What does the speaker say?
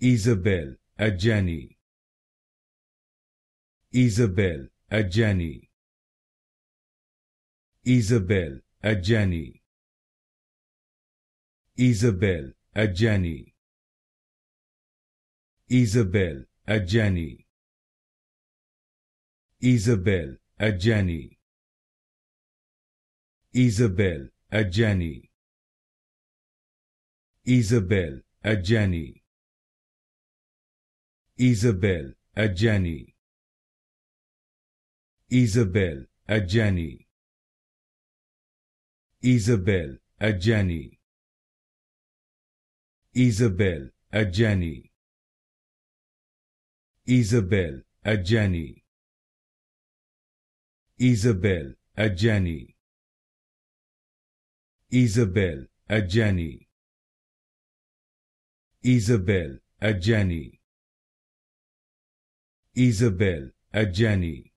Isabel, a Jenny. Isabel, a Jenny. Isabel, a Jenny. Isabel, a Jenny. Isabel, a Jenny. Isabel, a Jenny. Isabel, a Jenny. Isabel, a Jenny. Isabel a Jenny. Isabel a Jenny. Isabel a Jenny. Isabel a Jenny. Isabel a Jenny. Isabel a Jenny. Isabel a Jenny. Isabel a Jenny. Isabel, a Jenny.